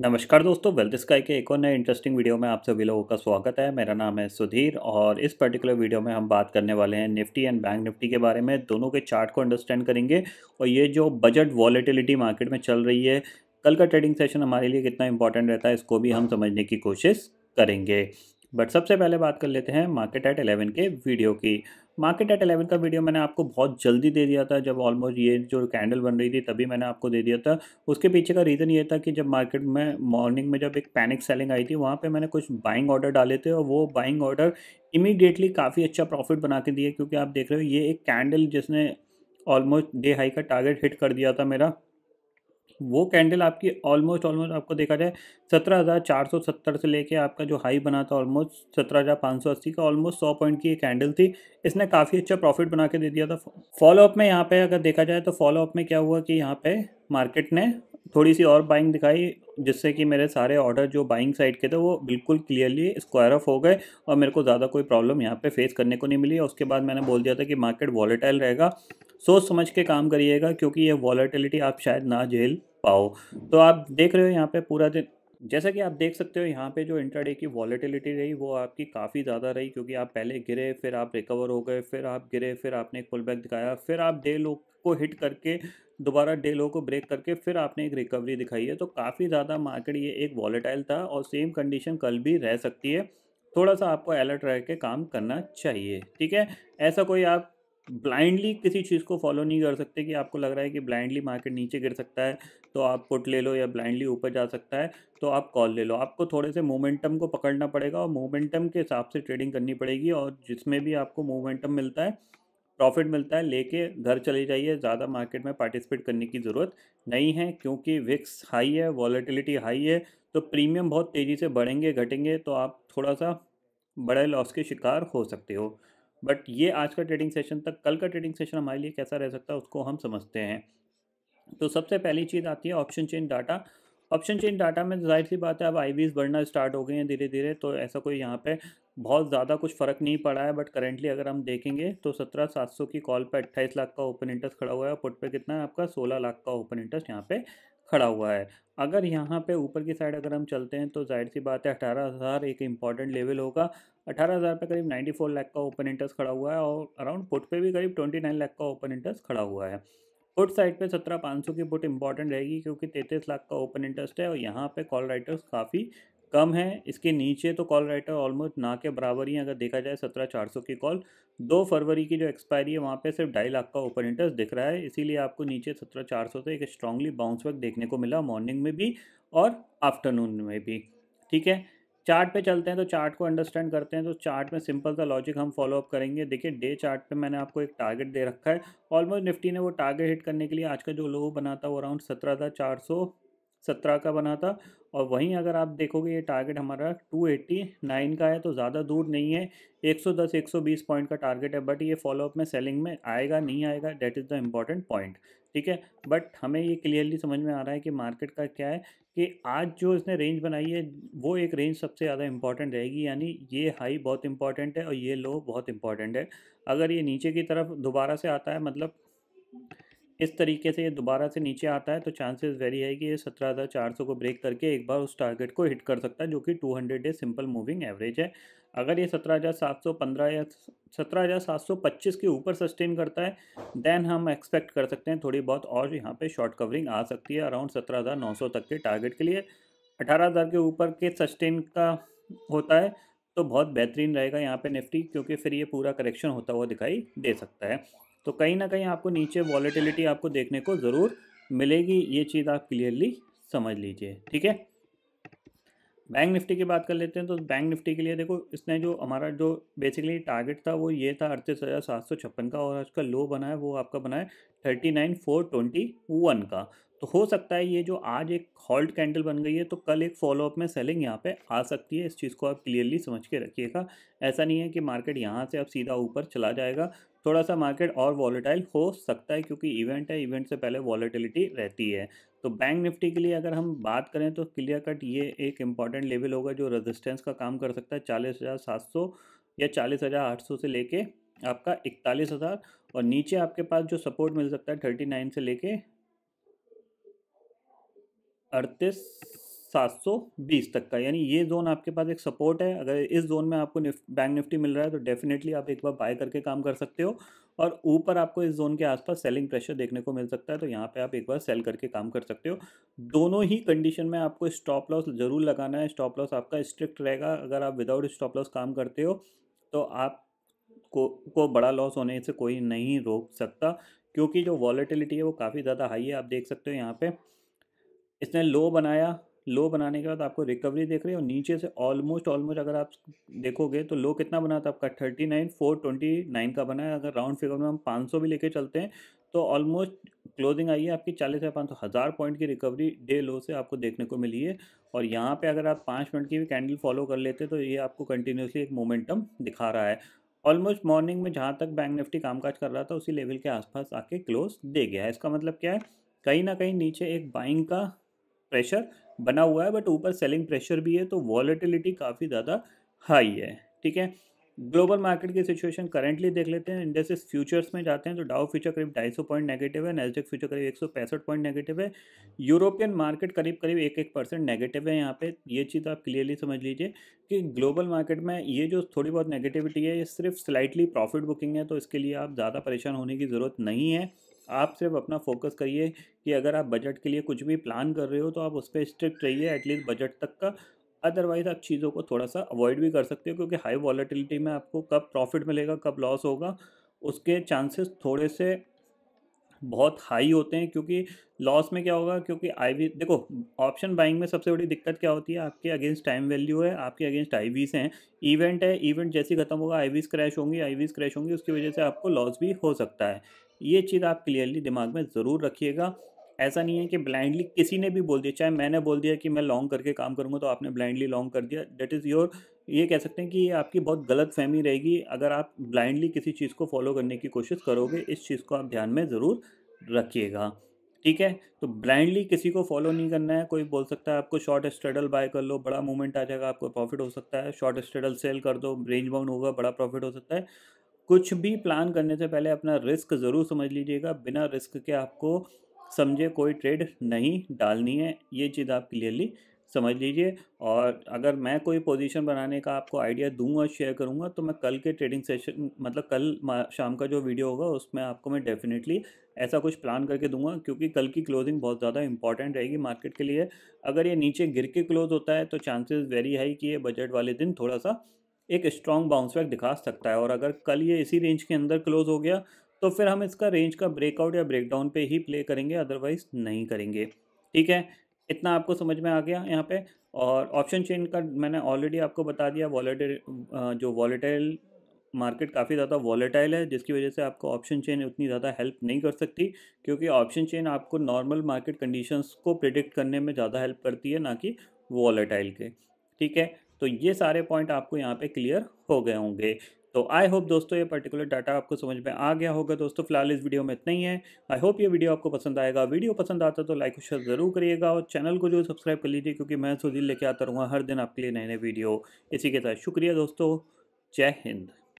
नमस्कार दोस्तों wealth sky के एक और नए इंटरेस्टिंग वीडियो में आप सभी लोगों का स्वागत है मेरा नाम है सुधीर और इस पर्टिकुलर वीडियो में हम बात करने वाले हैं निफ्टी एंड बैंक निफ्टी के बारे में दोनों के चार्ट को अंडरस्टैंड करेंगे और ये जो बजट वॉलेटिलिटी मार्केट में चल रही है कल का ट्रेडिंग सेशन हमारे लिए कितना इंपॉर्टेंट रहता है इसको भी हम समझने की कोशिश करेंगे बट सबसे पहले बात कर लेते हैं मार्केट एट एलेवन के वीडियो की मार्केट एट एलेवन का वीडियो मैंने आपको बहुत जल्दी दे दिया था जब ऑलमोस्ट ये जो कैंडल बन रही थी तभी मैंने आपको दे दिया था उसके पीछे का रीज़न ये था कि जब मार्केट में मॉर्निंग में जब एक पैनिक सेलिंग आई थी वहाँ पे मैंने कुछ बाइंग ऑर्डर डाले थे और वो बाइंग ऑर्डर इमीडिएटली काफ़ी अच्छा प्रॉफिट बना के दिए क्योंकि आप देख रहे हो ये एक कैंडल जिसने ऑलमोस्ट डे हाई का टारगेट हिट कर दिया था मेरा वो कैंडल आपकी ऑलमोस्ट ऑलमोस्ट आपको देखा जाए सत्रह हज़ार चार सौ सत्तर से लेके आपका जो हाई बना था ऑलमोस्ट सत्रह हज़ार पाँच सौ अस्सी का ऑलमोस्ट सौ पॉइंट की ये कैंडल थी इसने काफ़ी अच्छा प्रॉफिट बना के दे दिया था फॉलोअप में यहाँ पे अगर देखा जाए तो फॉलोअप में क्या हुआ कि यहाँ पे मार्केट ने थोड़ी सी और बाइंग दिखाई जिससे कि मेरे सारे ऑर्डर जो बाइंग साइड के थे वो बिल्कुल क्लियरली स्क्वायर ऑफ हो गए और मेरे को ज़्यादा कोई प्रॉब्लम यहाँ पे फेस करने को नहीं मिली और उसके बाद मैंने बोल दिया था कि मार्केट वॉलेटाइल रहेगा सोच समझ के काम करिएगा क्योंकि ये वॉलेटिलिटी आप शायद ना झेल पाओ तो आप देख रहे हो यहाँ पे पूरा दिन जैसा कि आप देख सकते हो यहाँ पे जो इंटरडे की वॉलेटिलिटी रही वो आपकी काफ़ी ज़्यादा रही क्योंकि आप पहले गिरे फिर आप रिकवर हो गए फिर आप गिरे फिर आपने एक पुल बैक दिखाया फिर आप डे लो को हिट करके दोबारा डे लो को ब्रेक करके फिर आपने एक रिकवरी दिखाई है तो काफ़ी ज़्यादा मार्केट ये एक वॉलेटाइल था और सेम कंडीशन कल भी रह सकती है थोड़ा सा आपको अलर्ट रह के काम करना चाहिए ठीक है ऐसा कोई आप ब्लाइंडली किसी चीज़ को फॉलो नहीं कर सकते कि आपको लग रहा है कि ब्लाइंडली मार्केट नीचे गिर सकता है तो आप पुट ले लो या ब्लाइंडली ऊपर जा सकता है तो आप कॉल ले लो आपको थोड़े से मोमेंटम को पकड़ना पड़ेगा और मोमेंटम के हिसाब से ट्रेडिंग करनी पड़ेगी और जिसमें भी आपको मोमेंटम मिलता है प्रॉफिट मिलता है लेके घर चले जाइए ज़्यादा मार्केट में पार्टिसिपेट करने की ज़रूरत नहीं है क्योंकि विक्स हाई है वॉलेटिलिटी हाई है तो प्रीमियम बहुत तेज़ी से बढ़ेंगे घटेंगे तो आप थोड़ा सा बड़े लॉस के शिकार हो सकते हो बट ये आज का ट्रेडिंग सेशन तक कल का ट्रेडिंग सेशन हमारे लिए कैसा रह सकता है उसको हम समझते हैं तो सबसे पहली चीज़ आती है option chain data option chain data में जाहिर सी बात है अब आई बढ़ना स्टार्ट हो गए हैं धीरे धीरे तो ऐसा कोई यहाँ पे बहुत ज़्यादा कुछ फ़र्क नहीं पड़ा है बट करेंटली अगर हम देखेंगे तो सत्रह सात सौ की कॉल पे अट्ठाईस लाख का ओपन इंटरेस्ट खड़ा हुआ है पुट पे कितना है आपका सोलह लाख का ओपन इंटरेस्ट यहाँ पे खड़ा हुआ है अगर यहाँ पे ऊपर की साइड अगर हम चलते हैं तो जाहिर सी बात है अठारह हज़ार एक इम्पॉर्टेंट लेवल होगा अठारह हज़ार पर करीब नाइन्टी फोर लाख का ओपन इंटरेस्ट खड़ा हुआ है और अराउंड पुट पे भी करीब ट्वेंटी नाइन लाख का ओपन इंटरेस्ट खड़ा हुआ है पुट साइड पे सत्रह पाँच सौ की पुट इंपॉर्टेंट रहेगी क्योंकि तैंतीस लाख का ओपन इंटरेस्ट है और यहाँ पर कॉल राइटर्स काफ़ी कम है इसके नीचे तो कॉल राइटर ऑलमोस्ट ना के बराबर ही अगर देखा जाए सत्रह चार सौ की कॉल दो फरवरी की जो एक्सपायरी है वहाँ पे सिर्फ ढाई लाख का ओपन इंटरेस्ट दिख रहा है इसीलिए आपको नीचे सत्रह चार सौ से एक स्ट्रांगली बाउंस वर्क देखने को मिला मॉर्निंग में भी और आफ्टरनून में भी ठीक है चार्ट पे चलते हैं तो चार्ट को अंडरस्टैंड करते हैं तो चार्ट में सिंपल सा लॉजिक हम फॉलोअप करेंगे देखिए डे चार्ट पे मैंने आपको एक टारगेट दे रखा है ऑलमोस्ट निफ्टी ने वो टारगेट हिट करने के लिए आज का जो लो बना था वो अराउंड सत्रह हज़ार चार सौ सत्रह का बना था और वहीं अगर आप देखोगे ये टारगेट हमारा टू एट्टी नाइन का है तो ज़्यादा दूर नहीं है एक एक सौ दस सौ बीस पॉइंट का टारगेट है बट ये फॉलोअप में सेलिंग में आएगा नहीं आएगा that is the important point ठीक है बट हमें ये क्लियरली समझ में आ रहा है कि मार्केट का क्या है कि आज जो इसने रेंज बनाई है वो एक रेंज सबसे ज़्यादा इंपॉर्टेंट रहेगी यानी ये हाई बहुत इंपॉर्टेंट है और ये लो बहुत इंपॉर्टेंट है अगर ये नीचे की तरफ दोबारा से आता है मतलब इस तरीके से ये दोबारा से नीचे आता है तो चांसेस वेरी है कि ये सत्रह हज़ार चार सौ को ब्रेक करके एक बार उस टारगेट को हिट कर सकता है जो कि two hundred day simple moving average है अगर ये सत्रह हज़ार सात सौ पंद्रह या सत्रह हज़ार सात सौ पच्चीस के ऊपर सस्टेन करता है देन हम एक्सपेक्ट कर सकते हैं थोड़ी बहुत और यहाँ पर शॉर्ट कवरिंग आ सकती है अराउंड सत्रह हज़ार नौ सौ तक के टारगेट के लिए अठारह हज़ार के ऊपर के सस्टेन का होता है तो बहुत बेहतरीन रहेगा यहाँ पे निफ्टी क्योंकि फिर ये पूरा करेक्शन होता हुआ दिखाई दे सकता है तो कहीं ना कहीं आपको नीचे वॉलेटिलिटी आपको देखने को ज़रूर मिलेगी ये चीज़ आप क्लियरली समझ लीजिए ठीक है बैंक निफ्टी की बात कर लेते हैं तो बैंक निफ्टी के लिए देखो इसने जो हमारा जो बेसिकली टारगेट था वो ये था अड़तीस हज़ार सात सौ छप्पन का और आज का लो बना है वो आपका बना है thirty nine four twenty one का तो हो सकता है ये जो आज एक हॉल्ट कैंडल बन गई है तो कल एक फॉलोअप में सेलिंग यहाँ पे आ सकती है इस चीज़ को आप क्लियरली समझ के रखिएगा ऐसा नहीं है कि मार्केट यहाँ से अब सीधा ऊपर चला जाएगा थोड़ा सा मार्केट और वॉलेटाइल हो सकता है क्योंकि इवेंट है इवेंट से पहले वॉलेटिलिटी रहती है तो बैंक निफ्टी के लिए अगर हम बात करें तो क्लियर कट ये एक इंपॉर्टेंट लेवल होगा जो रजिस्टेंस का काम कर सकता है चालीस हज़ार सात सौ या चालीस हज़ार आठ सौ से लेके आपका इकतालीस हज़ार और नीचे आपके पास जो सपोर्ट मिल सकता है थर्टी नाइन से लेके अड़तीस सात सौ बीस तक का यानी ये जोन आपके पास एक सपोर्ट है अगर इस जोन में आपको निफ, बैंक निफ्टी मिल रहा है तो डेफिनेटली आप एक बार बाय करके काम कर सकते हो और ऊपर आपको इस जोन के आसपास सेलिंग प्रेशर देखने को मिल सकता है तो यहाँ पे आप एक बार सेल करके काम कर सकते हो दोनों ही कंडीशन में आपको स्टॉप लॉस ज़रूर लगाना है स्टॉप लॉस आपका स्ट्रिक्ट रहेगा अगर आप विदाउट स्टॉप लॉस काम करते हो तो आप को को बड़ा लॉस होने से कोई नहीं रोक सकता क्योंकि जो वॉलेटिलिटी है वो काफ़ी ज़्यादा हाई है आप देख सकते हो यहाँ पर इसने लो बनाया लो बनाने के बाद आपको रिकवरी देख रही है और नीचे से ऑलमोस्ट ऑलमोस्ट अगर आप देखोगे तो लो कितना बना था आपका thirty nine four twenty nine का बना है अगर राउंड फिगर में हम पाँच सौ भी लेके चलते हैं तो ऑलमोस्ट क्लोजिंग आई है आपकी चालीस या पाँच सौ हज़ार पॉइंट की रिकवरी डे लो से आपको देखने को मिली है और यहाँ पर अगर आप पाँच मिनट की भी कैंडल फॉलो कर लेते तो ये आपको कंटिन्यूसली एक मोमेंटम दिखा रहा है ऑलमोस्ट मॉर्निंग में जहाँ तक बैंक निफ्टी कामकाज कर रहा था उसी लेवल के आसपास आके क्लोज दे गया है इसका मतलब क्या है कहीं ना कहीं नीचे एक बाइंग का प्रेशर बना हुआ है बट ऊपर सेलिंग प्रेशर भी है तो वॉलिटिलिटी काफ़ी ज़्यादा हाई है ठीक है ग्लोबल मार्केट की सिचुएशन करेंटली देख लेते हैं इंडेक्सेस फ्यूचर्स में जाते हैं तो डाउ फ्यूचर करीब ढाई सौ पॉइंट नेगेटिव है नेस्डेक फ्यूचर करीब एक सौ पॉइंट नेगेटिव है यूरोपियन मार्केट करीब करीब एक एक परसेंट नेगेटिव है यहाँ पे ये चीज़ आप क्लियरली समझ लीजिए कि ग्लोबल मार्केट में ये जो थोड़ी बहुत नेगेटिविटी है ये सिर्फ स्लाइटली प्रॉफिट बुकिंग है तो इसके लिए आप ज़्यादा परेशान होने की ज़रूरत नहीं है आप सिर्फ अपना फोकस करिए कि अगर आप बजट के लिए कुछ भी प्लान कर रहे हो तो आप उस पर स्ट्रिक्ट रहिए एटलीस्ट बजट तक का अदरवाइज आप चीज़ों को थोड़ा सा अवॉइड भी कर सकते हो क्योंकि हाई वॉलेटिलिटी में आपको कब प्रॉफिट मिलेगा कब लॉस होगा उसके चांसेस थोड़े से बहुत हाई होते हैं क्योंकि लॉस में क्या होगा क्योंकि आई देखो ऑप्शन बाइंग में सबसे बड़ी दिक्कत क्या होती है आपके अगेंस्ट टाइम वैल्यू है आपके अगेंस्ट आई हैं इवेंट है इवेंट जैसे खत्म होगा आई क्रैश होंगी आई क्रैश होंगी उसकी वजह से आपको लॉस भी हो सकता है ये चीज़ आप क्लियरली दिमाग में ज़रूर रखिएगा ऐसा नहीं है कि ब्लाइंडली किसी ने भी बोल दिया चाहे मैंने बोल दिया कि मैं लॉन्ग करके काम करूँगा तो आपने ब्लाइंडली लॉन्ग कर दिया दैट इज़ योर ये कह सकते हैं कि आपकी बहुत गलत फहमी रहेगी अगर आप ब्लाइंडली किसी चीज़ को फॉलो करने की कोशिश करोगे इस चीज़ को आप ध्यान में ज़रूर रखिएगा ठीक है तो ब्लाइंडली किसी को फॉलो नहीं करना है कोई बोल सकता है आपको शॉर्ट स्ट्रेडल बाय कर लो बड़ा मूवमेंट आ जाएगा आपको प्रॉफिट हो सकता है शॉर्ट स्ट्रेडल सेल कर दो रेंज बाउंड होगा बड़ा प्रॉफिट हो सकता है कुछ भी प्लान करने से पहले अपना रिस्क ज़रूर समझ लीजिएगा बिना रिस्क के आपको समझे कोई ट्रेड नहीं डालनी है ये चीज़ आप क्लियरली समझ लीजिए और अगर मैं कोई पोजीशन बनाने का आपको आइडिया दूंगा शेयर करूंगा तो मैं कल के ट्रेडिंग सेशन मतलब कल शाम का जो वीडियो होगा उसमें आपको मैं डेफिनेटली ऐसा कुछ प्लान करके दूंगा क्योंकि कल की क्लोजिंग बहुत ज़्यादा इंपॉर्टेंट रहेगी मार्केट के लिए अगर ये नीचे गिर के क्लोज होता है तो चांसेज़ वेरी हाई कि ये बजट वाले दिन थोड़ा सा एक स्ट्रॉन्ग बाउंस बैक दिखा सकता है और अगर कल ये इसी रेंज के अंदर क्लोज हो गया तो फिर हम इसका रेंज का ब्रेकआउट या ब्रेकडाउन पे ही प्ले करेंगे अदरवाइज नहीं करेंगे ठीक है इतना आपको समझ में आ गया यहाँ पे और ऑप्शन चेन का मैंने ऑलरेडी आपको बता दिया वॉलेटे जो वॉलेटाइल मार्केट काफ़ी ज़्यादा वॉलेटाइल है जिसकी वजह से आपको ऑप्शन चेन उतनी ज़्यादा हेल्प नहीं कर सकती क्योंकि ऑप्शन चेन आपको नॉर्मल मार्केट कंडीशंस को प्रिडिक्ट करने में ज़्यादा हेल्प करती है ना कि वॉलेटाइल के ठीक है तो ये सारे पॉइंट आपको यहाँ पे क्लियर हो गए होंगे तो आई होप दोस्तों ये पर्टिकुलर डाटा आपको समझ में आ गया होगा दोस्तों फिलहाल इस वीडियो में इतना ही है आई होप ये वीडियो आपको पसंद आएगा वीडियो पसंद आता तो लाइक और शेयर ज़रूर करिएगा और चैनल को जो सब्सक्राइब कर लीजिए क्योंकि मैं सुधीर लेके आता रहूँगा हर दिन आपके लिए नए नए वीडियो इसी के साथ शुक्रिया दोस्तों जय हिंद